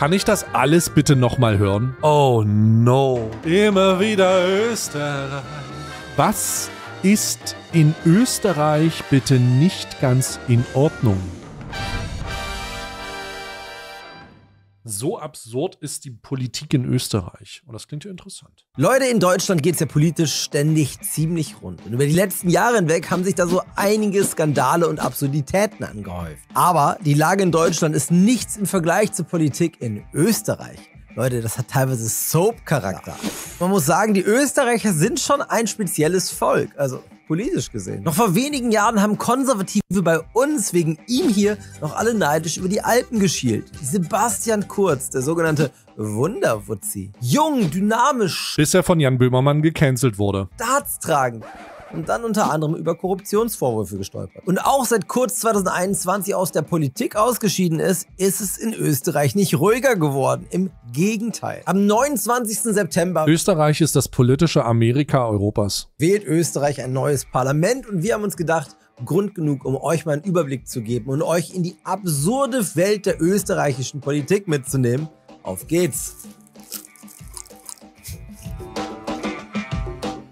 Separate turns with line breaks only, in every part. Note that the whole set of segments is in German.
Kann ich das alles bitte nochmal hören? Oh no. Immer wieder Österreich. Was ist in Österreich bitte nicht ganz in Ordnung?
So absurd ist die Politik in Österreich.
Und das klingt ja interessant.
Leute, in Deutschland geht es ja politisch ständig ziemlich rund. Und über die letzten Jahre hinweg haben sich da so einige Skandale und Absurditäten angehäuft. Aber die Lage in Deutschland ist nichts im Vergleich zur Politik in Österreich. Leute, das hat teilweise Soap-Charakter. Man muss sagen, die Österreicher sind schon ein spezielles Volk. Also politisch gesehen. Noch vor wenigen Jahren haben Konservative bei uns wegen ihm hier noch alle neidisch über die Alpen geschielt. Sebastian Kurz, der sogenannte Wunderwutzi. Jung, dynamisch.
Bis er von Jan Böhmermann gecancelt wurde.
Staatstragend und dann unter anderem über Korruptionsvorwürfe gestolpert. Und auch seit kurz 2021 aus der Politik ausgeschieden ist, ist es in Österreich nicht ruhiger geworden. Im Gegenteil. Am 29. September
Österreich ist das politische
Amerika Europas. Wählt Österreich ein neues Parlament und wir haben uns gedacht, Grund genug, um euch mal einen Überblick zu geben und euch in die absurde Welt der österreichischen Politik mitzunehmen. Auf geht's!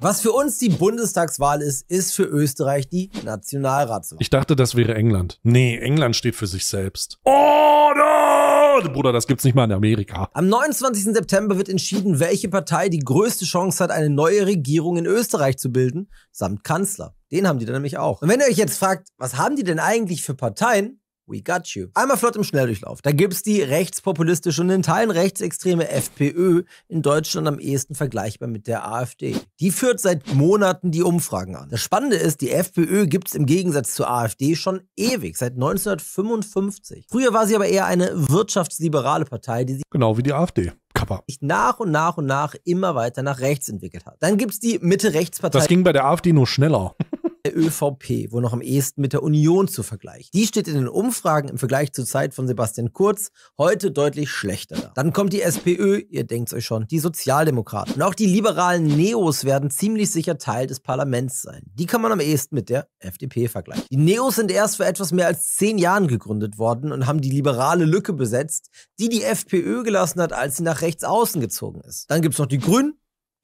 Was für uns die Bundestagswahl ist, ist für Österreich die Nationalratswahl.
Ich dachte, das wäre England. Nee, England steht für sich selbst.
Order!
Bruder, das gibt's nicht
mal in Amerika. Am 29. September wird entschieden, welche Partei die größte Chance hat, eine neue Regierung in Österreich zu bilden, samt Kanzler. Den haben die dann nämlich auch. Und wenn ihr euch jetzt fragt, was haben die denn eigentlich für Parteien? We got you. Einmal flott im Schnelldurchlauf. Da gibt's die rechtspopulistische und in Teilen rechtsextreme FPÖ in Deutschland am ehesten vergleichbar mit der AfD. Die führt seit Monaten die Umfragen an. Das Spannende ist, die FPÖ gibt's im Gegensatz zur AfD schon ewig, seit 1955. Früher war sie aber eher eine wirtschaftsliberale Partei, die sich... Genau wie die AfD. Kappa. sich nach und nach und nach immer weiter nach rechts entwickelt hat. Dann gibt's die Mitte-Rechts-Partei. Das ging bei der AfD nur schneller der ÖVP, wo noch am ehesten mit der Union zu vergleichen. Die steht in den Umfragen im Vergleich zur Zeit von Sebastian Kurz heute deutlich schlechter da. Dann kommt die SPÖ, ihr denkt euch schon, die Sozialdemokraten. Und auch die liberalen Neos werden ziemlich sicher Teil des Parlaments sein. Die kann man am ehesten mit der FDP vergleichen. Die Neos sind erst vor etwas mehr als zehn Jahren gegründet worden und haben die liberale Lücke besetzt, die die FPÖ gelassen hat, als sie nach rechts außen gezogen ist. Dann gibt's noch die Grünen,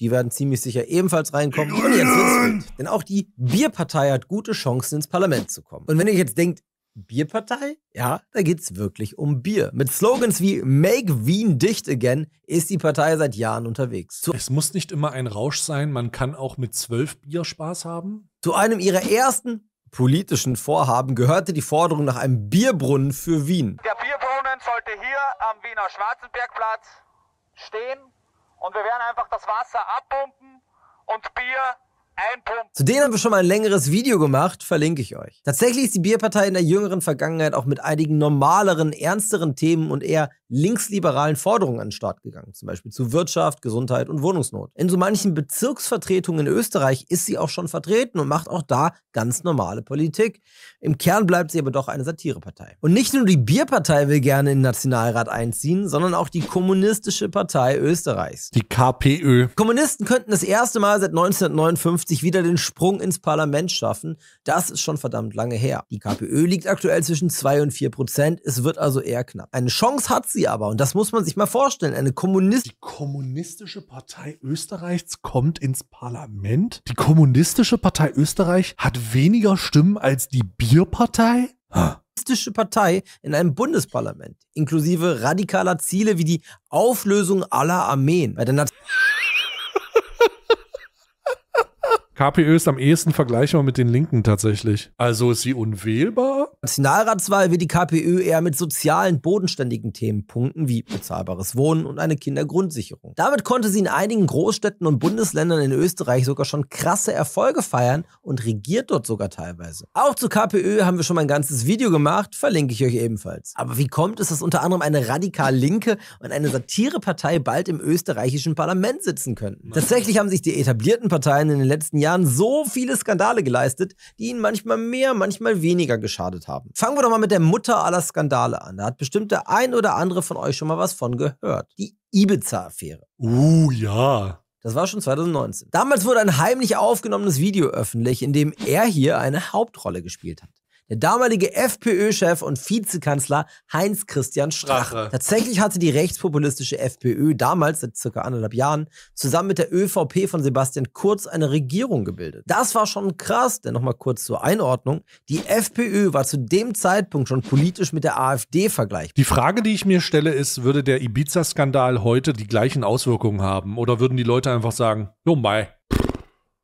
die werden ziemlich sicher ebenfalls reinkommen. Und jetzt wird's mit. Denn auch die Bierpartei hat gute Chancen, ins Parlament zu kommen. Und wenn ihr jetzt denkt, Bierpartei? Ja, da geht's wirklich um Bier. Mit Slogans wie Make Wien dicht again ist die Partei seit Jahren unterwegs. Zu es muss nicht immer ein Rausch sein, man kann auch mit zwölf Bier Spaß haben. Zu einem ihrer ersten politischen Vorhaben gehörte die Forderung nach einem Bierbrunnen für Wien. Der Bierbrunnen sollte hier am Wiener Schwarzenbergplatz stehen und wir werden einfach das Wasser abpumpen und Bier zu denen haben wir schon mal ein längeres Video gemacht, verlinke ich euch. Tatsächlich ist die Bierpartei in der jüngeren Vergangenheit auch mit einigen normaleren, ernsteren Themen und eher linksliberalen Forderungen an den Start gegangen, zum Beispiel zu Wirtschaft, Gesundheit und Wohnungsnot. In so manchen Bezirksvertretungen in Österreich ist sie auch schon vertreten und macht auch da ganz normale Politik. Im Kern bleibt sie aber doch eine Satirepartei. Und nicht nur die Bierpartei will gerne in den Nationalrat einziehen, sondern auch die Kommunistische Partei Österreichs.
Die KPÖ.
Kommunisten könnten das erste Mal seit 1959 1950 wieder den Sprung ins Parlament schaffen. Das ist schon verdammt lange her. Die KPÖ liegt aktuell zwischen 2 und 4 Prozent. Es wird also eher knapp. Eine Chance hat sie aber, und das muss man sich mal vorstellen. Eine Kommunist. Die Kommunistische Partei Österreichs kommt ins Parlament? Die Kommunistische Partei Österreich hat weniger Stimmen als die Bierpartei? Huh kommunistische Partei in einem Bundesparlament, inklusive radikaler Ziele wie die Auflösung aller Armeen. Bei der Nat
KPÖ ist am ehesten vergleichbar mit den Linken tatsächlich. Also ist sie unwählbar?
Nationalratswahl wird die KPÖ eher mit sozialen, bodenständigen Themenpunkten wie bezahlbares Wohnen und eine Kindergrundsicherung. Damit konnte sie in einigen Großstädten und Bundesländern in Österreich sogar schon krasse Erfolge feiern und regiert dort sogar teilweise. Auch zu KPÖ haben wir schon mal ein ganzes Video gemacht, verlinke ich euch ebenfalls. Aber wie kommt es, dass unter anderem eine radikal Linke und eine Satirepartei bald im österreichischen Parlament sitzen könnten? Tatsächlich haben sich die etablierten Parteien in den letzten Jahren Jahren so viele Skandale geleistet, die ihn manchmal mehr, manchmal weniger geschadet haben. Fangen wir doch mal mit der Mutter aller Skandale an. Da hat bestimmt der ein oder andere von euch schon mal was von gehört. Die Ibiza-Affäre. Uh, ja. Das war schon 2019. Damals wurde ein heimlich aufgenommenes Video öffentlich, in dem er hier eine Hauptrolle gespielt hat der damalige FPÖ-Chef und Vizekanzler Heinz-Christian Strache. Strache. Tatsächlich hatte die rechtspopulistische FPÖ damals, seit circa anderthalb Jahren, zusammen mit der ÖVP von Sebastian Kurz eine Regierung gebildet. Das war schon krass, denn nochmal kurz zur Einordnung. Die FPÖ war zu dem Zeitpunkt schon politisch mit der AfD vergleichbar.
Die Frage, die ich mir stelle, ist, würde der Ibiza-Skandal heute die gleichen Auswirkungen haben? Oder würden die Leute einfach sagen, Jumai,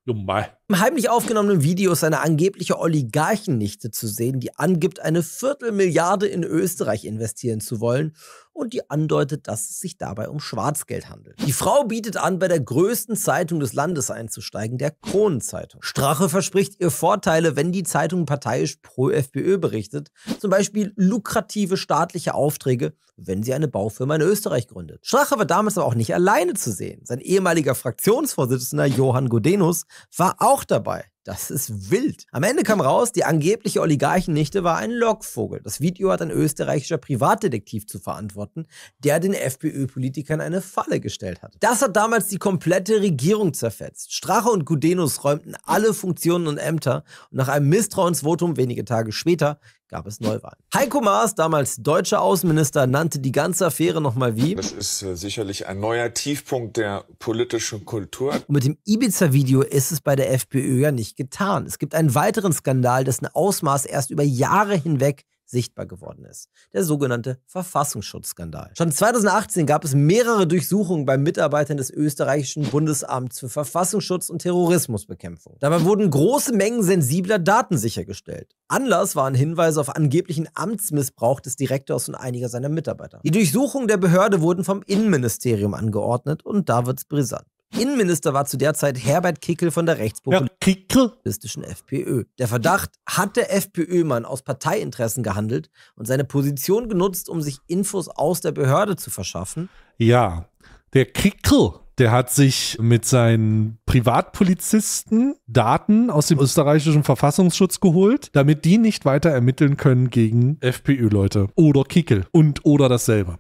Jumai? Im heimlich aufgenommenen Video ist eine angebliche Oligarchennichte zu sehen, die angibt, eine Viertelmilliarde in Österreich investieren zu wollen und die andeutet, dass es sich dabei um Schwarzgeld handelt. Die Frau bietet an, bei der größten Zeitung des Landes einzusteigen, der Kronenzeitung. Strache verspricht ihr Vorteile, wenn die Zeitung parteiisch pro FPÖ berichtet, zum Beispiel lukrative staatliche Aufträge, wenn sie eine Baufirma in Österreich gründet. Strache war damals aber auch nicht alleine zu sehen. Sein ehemaliger Fraktionsvorsitzender Johann Godenus war auch auch dabei. Das ist wild. Am Ende kam raus, die angebliche Oligarchennichte war ein Lockvogel. Das Video hat ein österreichischer Privatdetektiv zu verantworten, der den FPÖ-Politikern eine Falle gestellt hat. Das hat damals die komplette Regierung zerfetzt. Strache und Gudenus räumten alle Funktionen und Ämter und nach einem Misstrauensvotum wenige Tage später gab es Neuwahlen. Heiko Maas, damals deutscher Außenminister, nannte die ganze Affäre nochmal wie. Das ist äh, sicherlich ein neuer Tiefpunkt der politischen Kultur. Und mit dem Ibiza-Video ist es bei der FPÖ ja nicht getan. Es gibt einen weiteren Skandal, dessen Ausmaß erst über Jahre hinweg sichtbar geworden ist. Der sogenannte Verfassungsschutzskandal. Schon 2018 gab es mehrere Durchsuchungen bei Mitarbeitern des österreichischen Bundesamts für Verfassungsschutz und Terrorismusbekämpfung. Dabei wurden große Mengen sensibler Daten sichergestellt. Anlass waren Hinweise auf angeblichen Amtsmissbrauch des Direktors und einiger seiner Mitarbeiter. Die Durchsuchungen der Behörde wurden vom Innenministerium angeordnet und da wird's brisant. Innenminister war zu der Zeit Herbert Kickel von der rechtspopulistischen ja, FPÖ. Der Verdacht, hat der FPÖ-Mann aus Parteiinteressen gehandelt und seine Position genutzt, um sich Infos aus der Behörde zu verschaffen?
Ja, der Kickel, der hat sich mit seinen Privatpolizisten Daten aus dem österreichischen Verfassungsschutz geholt, damit die nicht weiter ermitteln können gegen FPÖ-Leute oder Kickel und oder dasselbe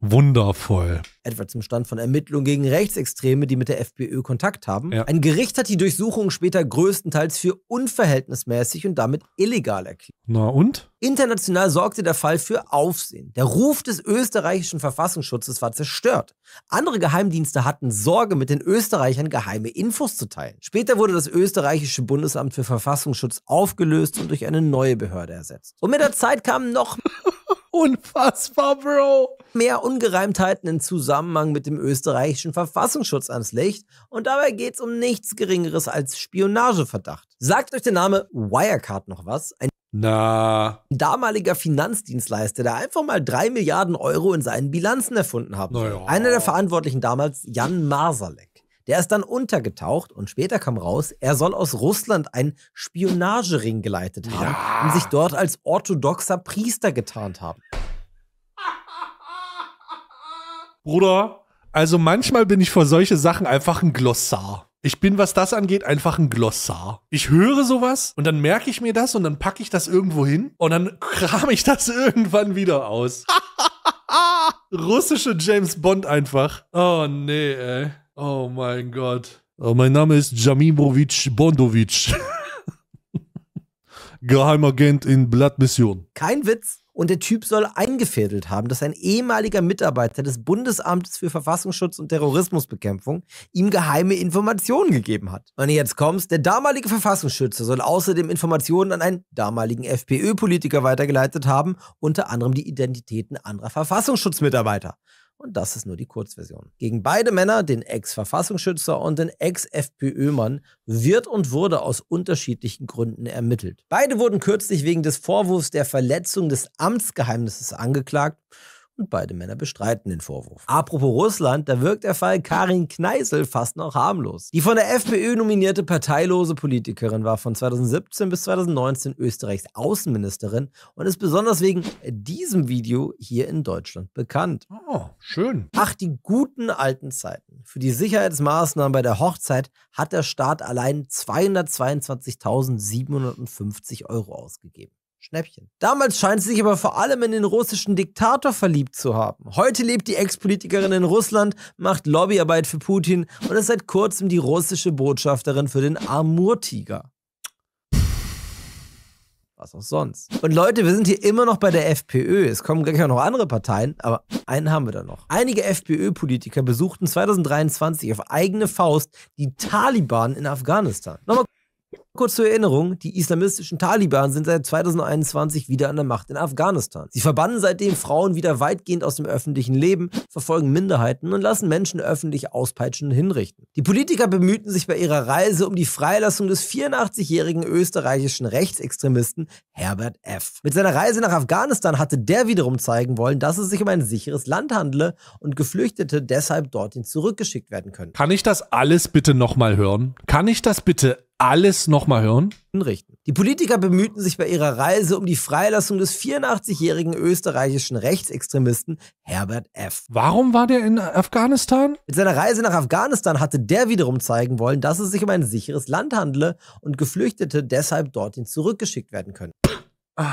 wundervoll. Etwa zum Stand von Ermittlungen gegen Rechtsextreme, die mit der FPÖ Kontakt haben. Ja. Ein Gericht hat die Durchsuchung später größtenteils für unverhältnismäßig und damit illegal erklärt.
Na und?
International sorgte der Fall für Aufsehen. Der Ruf des österreichischen Verfassungsschutzes war zerstört. Andere Geheimdienste hatten Sorge, mit den Österreichern geheime Infos zu teilen. Später wurde das österreichische Bundesamt für Verfassungsschutz aufgelöst und durch eine neue Behörde ersetzt. Und mit der Zeit kamen noch Unfassbar, Bro. Mehr Ungereimtheiten im Zusammenhang mit dem österreichischen Verfassungsschutz ans Licht und dabei geht's um nichts Geringeres als Spionageverdacht. Sagt euch der Name Wirecard noch was? Ein na. Ein damaliger Finanzdienstleister, der einfach mal drei Milliarden Euro in seinen Bilanzen erfunden hat. Naja. Einer der Verantwortlichen damals, Jan Marsalek. Der ist dann untergetaucht und später kam raus, er soll aus Russland einen Spionagering geleitet haben ja. und sich dort als orthodoxer Priester getarnt haben.
Bruder, also manchmal bin ich vor solche Sachen einfach ein Glossar. Ich bin, was das angeht, einfach ein Glossar. Ich höre sowas und dann merke ich mir das und dann packe ich das irgendwo hin und dann kram ich das irgendwann wieder aus. Russische James Bond einfach. Oh nee, ey. Oh mein Gott. Oh, mein Name ist Jamimrovic Bondovic. Geheimagent in Blattmission.
Kein Witz. Und der Typ soll eingefädelt haben, dass ein ehemaliger Mitarbeiter des Bundesamtes für Verfassungsschutz und Terrorismusbekämpfung ihm geheime Informationen gegeben hat. Und jetzt kommst, der damalige Verfassungsschützer soll außerdem Informationen an einen damaligen FPÖ-Politiker weitergeleitet haben, unter anderem die Identitäten anderer Verfassungsschutzmitarbeiter. Und das ist nur die Kurzversion. Gegen beide Männer, den Ex-Verfassungsschützer und den Ex-FPÖ-Mann, wird und wurde aus unterschiedlichen Gründen ermittelt. Beide wurden kürzlich wegen des Vorwurfs der Verletzung des Amtsgeheimnisses angeklagt und beide Männer bestreiten den Vorwurf. Apropos Russland, da wirkt der Fall Karin Kneißl fast noch harmlos. Die von der FPÖ nominierte parteilose Politikerin war von 2017 bis 2019 Österreichs Außenministerin und ist besonders wegen diesem Video hier in Deutschland bekannt. Oh, schön. Ach, die guten alten Zeiten. Für die Sicherheitsmaßnahmen bei der Hochzeit hat der Staat allein 222.750 Euro ausgegeben. Schnäppchen. Damals scheint sie sich aber vor allem in den russischen Diktator verliebt zu haben. Heute lebt die Ex-Politikerin in Russland, macht Lobbyarbeit für Putin und ist seit kurzem die russische Botschafterin für den Amur-Tiger. Was auch sonst. Und Leute, wir sind hier immer noch bei der FPÖ. Es kommen gleich auch noch andere Parteien, aber einen haben wir da noch. Einige FPÖ-Politiker besuchten 2023 auf eigene Faust die Taliban in Afghanistan. Nochmal Kurz zur Erinnerung, die islamistischen Taliban sind seit 2021 wieder an der Macht in Afghanistan. Sie verbannen seitdem Frauen wieder weitgehend aus dem öffentlichen Leben, verfolgen Minderheiten und lassen Menschen öffentlich auspeitschen und hinrichten. Die Politiker bemühten sich bei ihrer Reise um die Freilassung des 84-jährigen österreichischen Rechtsextremisten Herbert F. Mit seiner Reise nach Afghanistan hatte der wiederum zeigen wollen, dass es sich um ein sicheres Land handle und Geflüchtete deshalb dorthin zurückgeschickt werden können.
Kann ich das alles bitte nochmal hören? Kann
ich das bitte alles nochmal hören? Richten. Die Politiker bemühten sich bei ihrer Reise um die Freilassung des 84-jährigen österreichischen Rechtsextremisten Herbert F. Warum war der in Afghanistan? Mit seiner Reise nach Afghanistan hatte der wiederum zeigen wollen, dass es sich um ein sicheres Land handele und Geflüchtete deshalb dorthin zurückgeschickt werden können. Ah.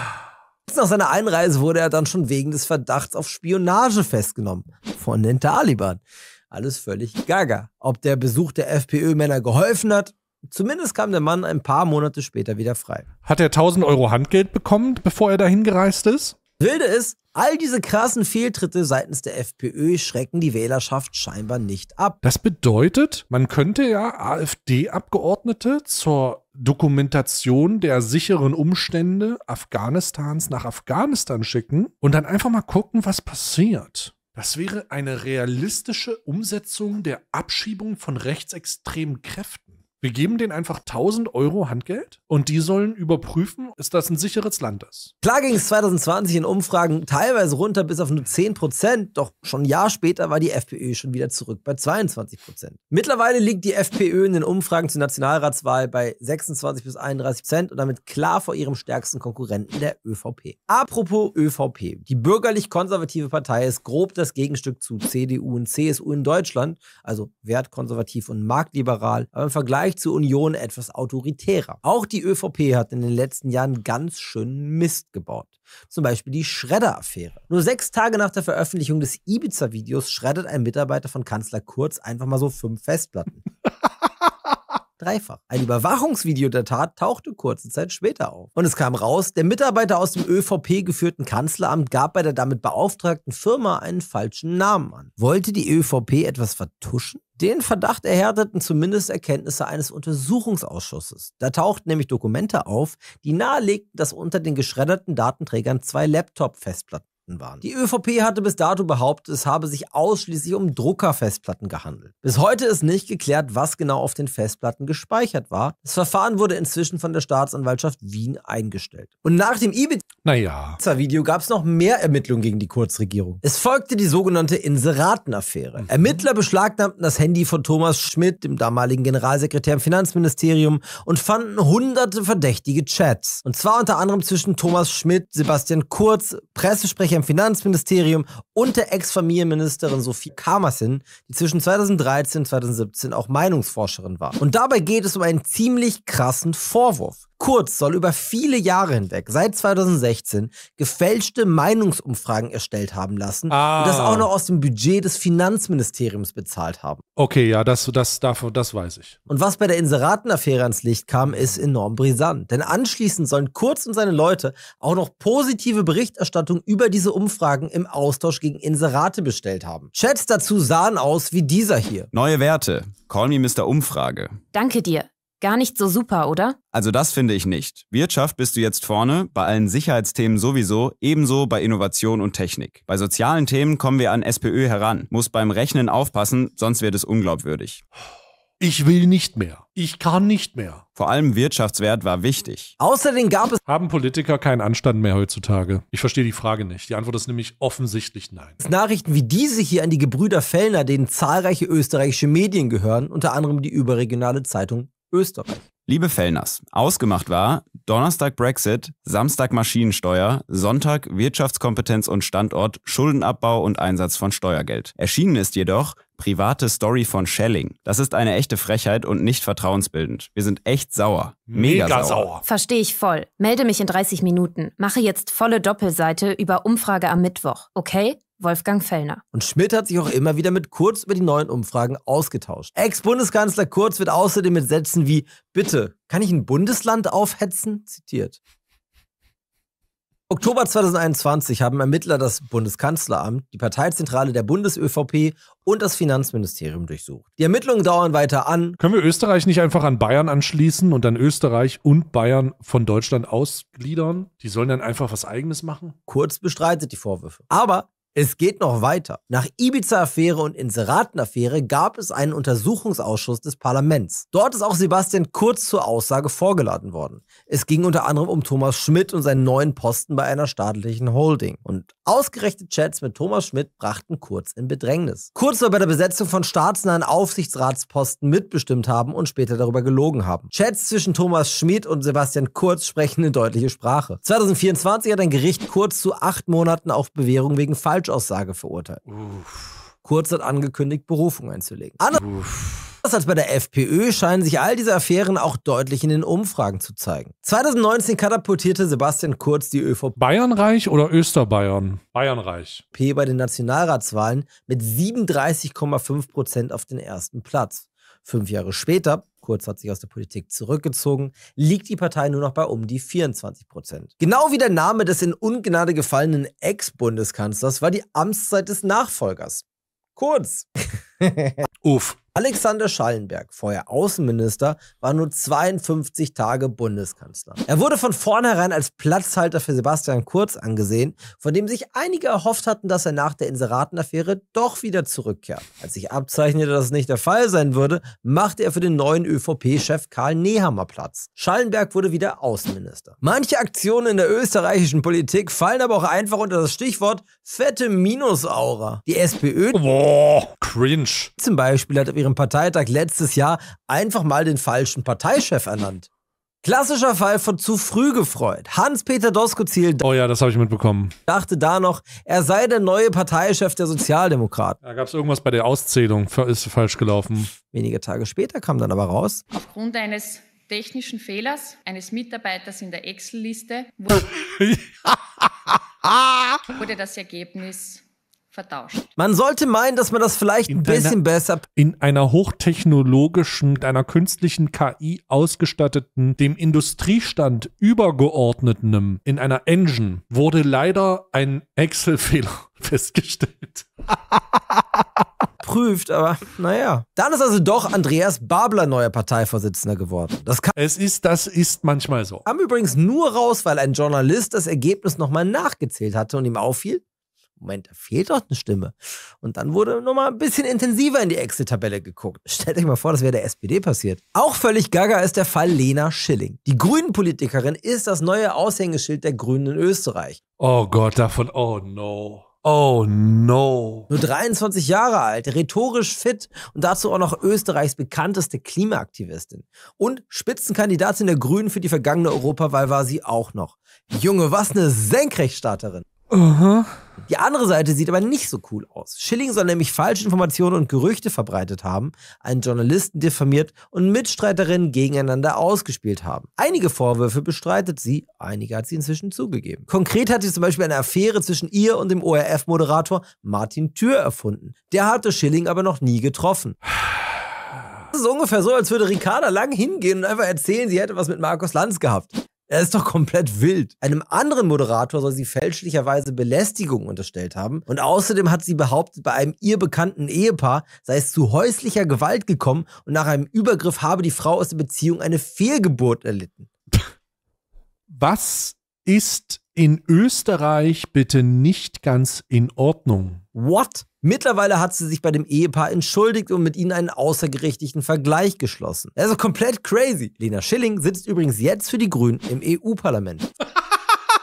Nach seiner Einreise wurde er dann schon wegen des Verdachts auf Spionage festgenommen von den Taliban. Alles völlig gaga. Ob der Besuch der FPÖ-Männer geholfen hat, Zumindest kam der Mann ein paar Monate später wieder frei. Hat er 1000 Euro Handgeld bekommen, bevor er dahin gereist ist? Wilde ist, all diese krassen Fehltritte seitens der FPÖ schrecken die Wählerschaft scheinbar nicht
ab. Das bedeutet, man könnte ja AfD-Abgeordnete zur Dokumentation der sicheren Umstände Afghanistans nach Afghanistan schicken und dann einfach mal gucken, was passiert. Das wäre eine realistische Umsetzung der Abschiebung von rechtsextremen Kräften. Wir
geben denen einfach 1000 Euro Handgeld und die sollen überprüfen, ist das ein sicheres Land ist. Klar ging es 2020 in Umfragen teilweise runter bis auf nur 10 Prozent, doch schon ein Jahr später war die FPÖ schon wieder zurück bei 22 Prozent. Mittlerweile liegt die FPÖ in den Umfragen zur Nationalratswahl bei 26 bis 31 Prozent und damit klar vor ihrem stärksten Konkurrenten der ÖVP. Apropos ÖVP, die bürgerlich-konservative Partei ist grob das Gegenstück zu CDU und CSU in Deutschland, also wertkonservativ und marktliberal, aber im Vergleich Vergleich zur Union etwas autoritärer. Auch die ÖVP hat in den letzten Jahren ganz schön Mist gebaut. Zum Beispiel die Schredder-Affäre. Nur sechs Tage nach der Veröffentlichung des Ibiza-Videos schreddert ein Mitarbeiter von Kanzler Kurz einfach mal so fünf Festplatten. dreifach. Ein Überwachungsvideo der Tat tauchte kurze Zeit später auf. Und es kam raus, der Mitarbeiter aus dem ÖVP geführten Kanzleramt gab bei der damit beauftragten Firma einen falschen Namen an. Wollte die ÖVP etwas vertuschen? Den Verdacht erhärteten zumindest Erkenntnisse eines Untersuchungsausschusses. Da tauchten nämlich Dokumente auf, die nahelegten, dass unter den geschredderten Datenträgern zwei Laptop-Festplatten Fakten waren. Die ÖVP hatte bis dato behauptet, es habe sich ausschließlich um Druckerfestplatten gehandelt. Bis heute ist nicht geklärt, was genau auf den Festplatten gespeichert war. Das Verfahren wurde inzwischen von der Staatsanwaltschaft Wien eingestellt. Und nach dem Ibiza-Video gab es noch mehr Ermittlungen gegen die Kurzregierung. Es folgte die sogenannte Inseratenaffäre. Mhm. Ermittler beschlagnahmten das Handy von Thomas Schmidt, dem damaligen Generalsekretär im Finanzministerium, und fanden hunderte verdächtige Chats. Und zwar unter anderem zwischen Thomas Schmidt, Sebastian Kurz, Pressesprecher im Finanzministerium unter Ex-Familienministerin Sophie Kamersin, die zwischen 2013 und 2017 auch Meinungsforscherin war. Und dabei geht es um einen ziemlich krassen Vorwurf. Kurz soll über viele Jahre hinweg, seit 2016, gefälschte Meinungsumfragen erstellt haben lassen ah. und das ah. auch noch aus dem Budget des Finanzministeriums bezahlt haben. Okay, ja, das, das, davon, das weiß ich. Und was bei der Inseratenaffäre ans Licht kam, ist enorm brisant. Denn anschließend sollen Kurz und seine Leute auch noch positive Berichterstattung über diese Umfragen im Austausch gegen Inserate bestellt haben. Chats dazu sahen aus wie dieser hier. Neue Werte. Call me Mr. Umfrage. Danke dir. Gar nicht so super, oder? Also das finde ich nicht. Wirtschaft bist du jetzt vorne, bei allen Sicherheitsthemen sowieso, ebenso bei Innovation und Technik. Bei sozialen Themen kommen wir an SPÖ heran, muss beim Rechnen aufpassen, sonst wird es unglaubwürdig. Ich will nicht mehr. Ich
kann nicht mehr. Vor allem Wirtschaftswert war wichtig. Außerdem gab es. Haben Politiker keinen Anstand mehr heutzutage? Ich verstehe die Frage nicht. Die Antwort ist nämlich offensichtlich nein.
Nachrichten wie diese hier an die Gebrüder Fellner, denen zahlreiche österreichische Medien gehören, unter anderem die überregionale Zeitung Österreich. Liebe Fellners, ausgemacht war Donnerstag Brexit, Samstag Maschinensteuer, Sonntag Wirtschaftskompetenz und Standort, Schuldenabbau und Einsatz von Steuergeld. Erschienen ist jedoch Private Story von Schelling. Das ist eine echte Frechheit und nicht vertrauensbildend. Wir sind echt sauer. Mega, Mega sauer. sauer. Verstehe ich voll. Melde mich in 30 Minuten. Mache jetzt volle Doppelseite über Umfrage am Mittwoch. Okay? Wolfgang Fellner. Und Schmidt hat sich auch immer wieder mit Kurz über die neuen Umfragen ausgetauscht. Ex-Bundeskanzler Kurz wird außerdem mit Sätzen wie Bitte, kann ich ein Bundesland aufhetzen? zitiert. Oktober 2021 haben Ermittler das Bundeskanzleramt, die Parteizentrale der BundesÖVP und das Finanzministerium durchsucht. Die Ermittlungen dauern weiter an. Können wir Österreich nicht einfach an
Bayern anschließen und dann Österreich und Bayern von Deutschland
ausgliedern?
Die sollen dann einfach
was Eigenes machen? Kurz bestreitet die Vorwürfe. Aber es geht noch weiter. Nach Ibiza-Affäre und Inseraten-Affäre gab es einen Untersuchungsausschuss des Parlaments. Dort ist auch Sebastian Kurz zur Aussage vorgeladen worden. Es ging unter anderem um Thomas Schmidt und seinen neuen Posten bei einer staatlichen Holding. Und ausgerechnet Chats mit Thomas Schmidt brachten Kurz in Bedrängnis. Kurz soll bei der Besetzung von staatsnahen Aufsichtsratsposten mitbestimmt haben und später darüber gelogen haben. Chats zwischen Thomas Schmidt und Sebastian Kurz sprechen eine deutliche Sprache. 2024 hat ein Gericht Kurz zu acht Monaten auf Bewährung wegen Falsch Falschaussage verurteilt. Uff. Kurz hat angekündigt, Berufung einzulegen. Anders als bei der FPÖ scheinen sich all diese Affären auch deutlich in den Umfragen zu zeigen. 2019 katapultierte Sebastian Kurz die ÖVP. Bayernreich oder Österbayern?
Bayernreich.
P bei den Nationalratswahlen mit 37,5 Prozent auf den ersten Platz. Fünf Jahre später Kurz hat sich aus der Politik zurückgezogen, liegt die Partei nur noch bei um die 24 Prozent. Genau wie der Name des in Ungnade gefallenen Ex-Bundeskanzlers war die Amtszeit des Nachfolgers. Kurz. Uff. Alexander Schallenberg, vorher Außenminister, war nur 52 Tage Bundeskanzler. Er wurde von vornherein als Platzhalter für Sebastian Kurz angesehen, von dem sich einige erhofft hatten, dass er nach der Inseratenaffäre doch wieder zurückkehrt. Als sich abzeichnete, dass es nicht der Fall sein würde, machte er für den neuen ÖVP-Chef Karl Nehammer Platz. Schallenberg wurde wieder Außenminister. Manche Aktionen in der österreichischen Politik fallen aber auch einfach unter das Stichwort fette Minusaura. Die SPÖ Boah, cringe. zum Beispiel hat auf ihre ihrem Parteitag letztes Jahr einfach mal den falschen Parteichef ernannt. Klassischer Fall von zu früh gefreut. Hans-Peter Doskozil oh ja, das habe ich mitbekommen. dachte da noch, er sei der neue Parteichef der Sozialdemokraten. Da gab es irgendwas bei der Auszählung, ist falsch gelaufen. Wenige Tage später kam dann aber raus. Aufgrund
eines technischen Fehlers eines Mitarbeiters in der Excel-Liste wurde das Ergebnis vertauscht.
Man sollte meinen, dass man das vielleicht in ein bisschen
einer, besser. In einer hochtechnologischen, mit einer künstlichen KI ausgestatteten, dem Industriestand übergeordneten, in einer Engine wurde leider ein Excel-Fehler
festgestellt. Prüft, aber naja. Dann ist also doch Andreas Babler neuer Parteivorsitzender geworden. Das kann es ist, das ist manchmal so. Kam übrigens nur raus, weil ein Journalist das Ergebnis nochmal nachgezählt hatte und ihm auffiel, Moment, da fehlt doch eine Stimme. Und dann wurde nochmal ein bisschen intensiver in die Excel-Tabelle geguckt. Stellt euch mal vor, das wäre der SPD passiert. Auch völlig gaga ist der Fall Lena Schilling. Die Grünen-Politikerin ist das neue Aushängeschild der Grünen in Österreich. Oh Gott, davon, oh no. Oh no. Nur 23 Jahre alt, rhetorisch fit und dazu auch noch Österreichs bekannteste Klimaaktivistin. Und Spitzenkandidatin der Grünen für die vergangene Europawahl war sie auch noch. Junge, was eine Senkrechtstarterin. Aha. Die andere Seite sieht aber nicht so cool aus. Schilling soll nämlich falsche Informationen und Gerüchte verbreitet haben, einen Journalisten diffamiert und Mitstreiterinnen gegeneinander ausgespielt haben. Einige Vorwürfe bestreitet sie, einige hat sie inzwischen zugegeben. Konkret hat sie zum Beispiel eine Affäre zwischen ihr und dem ORF-Moderator Martin Tür erfunden. Der hatte Schilling aber noch nie getroffen. Das ist ungefähr so, als würde Ricarda Lang hingehen und einfach erzählen, sie hätte was mit Markus Lanz gehabt. Er ist doch komplett wild. Einem anderen Moderator soll sie fälschlicherweise Belästigung unterstellt haben. Und außerdem hat sie behauptet, bei einem ihr bekannten Ehepaar sei es zu häuslicher Gewalt gekommen und nach einem Übergriff habe die Frau aus der Beziehung eine Fehlgeburt erlitten. Was ist in Österreich bitte nicht ganz in Ordnung. What? Mittlerweile hat sie sich bei dem Ehepaar entschuldigt und mit ihnen einen außergerichtlichen Vergleich geschlossen. Also komplett crazy. Lena Schilling sitzt übrigens jetzt für die Grünen im EU-Parlament.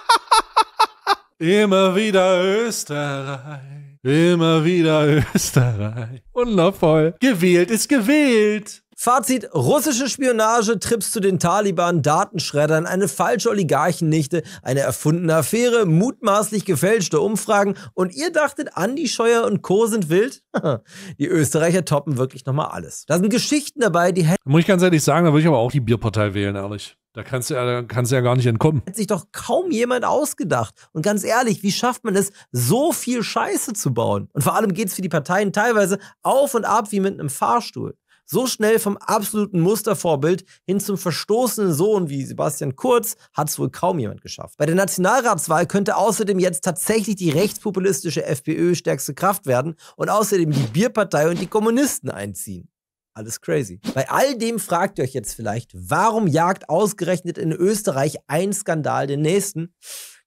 Immer wieder Österreich. Immer wieder
Österreich.
Wundervoll. Gewählt ist gewählt. Fazit, russische Spionage, Trips zu den Taliban, Datenschreddern, eine falsche Oligarchennichte, eine erfundene Affäre, mutmaßlich gefälschte Umfragen und ihr dachtet, Andi Scheuer und Co. sind wild? die Österreicher toppen wirklich nochmal alles. Da sind Geschichten dabei, die hätten... Muss ich ganz ehrlich sagen, da würde ich aber auch die Bierpartei wählen, ehrlich. Da kannst du, ja, kannst du ja gar nicht entkommen. Hat sich doch kaum jemand ausgedacht. Und ganz ehrlich, wie schafft man es, so viel Scheiße zu bauen? Und vor allem geht es für die Parteien teilweise auf und ab wie mit einem Fahrstuhl. So schnell vom absoluten Mustervorbild hin zum verstoßenen Sohn wie Sebastian Kurz hat es wohl kaum jemand geschafft. Bei der Nationalratswahl könnte außerdem jetzt tatsächlich die rechtspopulistische FPÖ stärkste Kraft werden und außerdem die Bierpartei und die Kommunisten einziehen. Alles crazy. Bei all dem fragt ihr euch jetzt vielleicht, warum jagt ausgerechnet in Österreich ein Skandal den nächsten?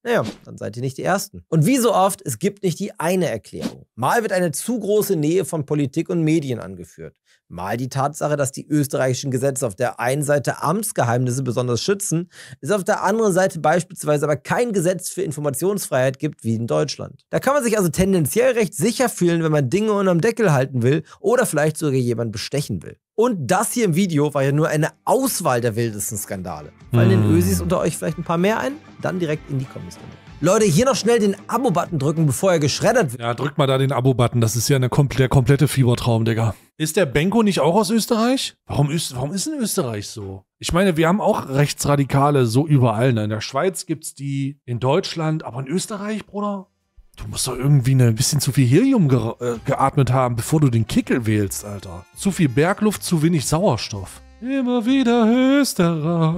Naja, dann seid ihr nicht die Ersten. Und wie so oft, es gibt nicht die eine Erklärung. Mal wird eine zu große Nähe von Politik und Medien angeführt. Mal die Tatsache, dass die österreichischen Gesetze auf der einen Seite Amtsgeheimnisse besonders schützen, es auf der anderen Seite beispielsweise aber kein Gesetz für Informationsfreiheit gibt wie in Deutschland. Da kann man sich also tendenziell recht sicher fühlen, wenn man Dinge unterm Deckel halten will oder vielleicht sogar jemanden bestechen will. Und das hier im Video war ja nur eine Auswahl der wildesten Skandale. Fallen hm. den Ösis unter euch vielleicht ein paar mehr ein? Dann direkt in die Kommentare.
Leute, hier noch schnell den Abo-Button drücken, bevor er geschreddert wird. Ja, drück mal da den Abo-Button. Das ist ja eine komple der komplette Fiebertraum, Digga. Ist der Benko nicht auch aus Österreich? Warum, Öst warum ist denn Österreich so? Ich meine, wir haben auch Rechtsradikale so überall. Ne? In der Schweiz gibt es die, in Deutschland, aber in Österreich, Bruder? Du musst doch irgendwie ein ne, bisschen zu viel Helium ge äh, geatmet haben, bevor du den Kickel wählst, Alter. Zu viel Bergluft, zu wenig Sauerstoff. Immer wieder Österreich.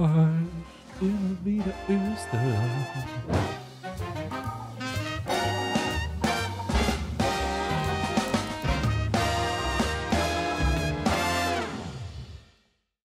Immer wieder Österreich.